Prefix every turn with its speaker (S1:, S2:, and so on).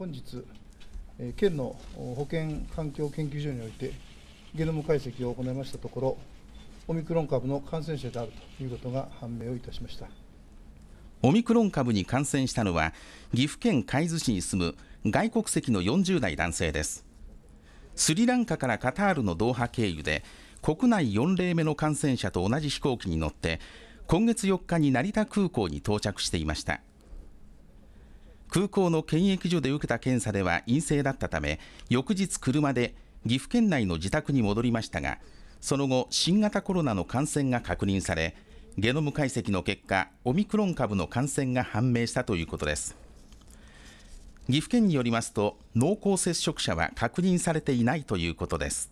S1: 本日、え県の保健環境研究所において、ゲノム解析を行いましたところ、オミクロン株の感染者であるということが判明をいたしました
S2: オミクロン株に感染したのは、岐阜県海津市に住む外国籍の40代男性です。スリランカからカタールのドーハ経由で、国内4例目の感染者と同じ飛行機に乗って、今月4日に成田空港に到着していました。空港の検疫所で受けた検査では陰性だったため翌日車で岐阜県内の自宅に戻りましたがその後新型コロナの感染が確認されゲノム解析の結果オミクロン株の感染が判明したということです岐阜県によりますと濃厚接触者は確認されていないということです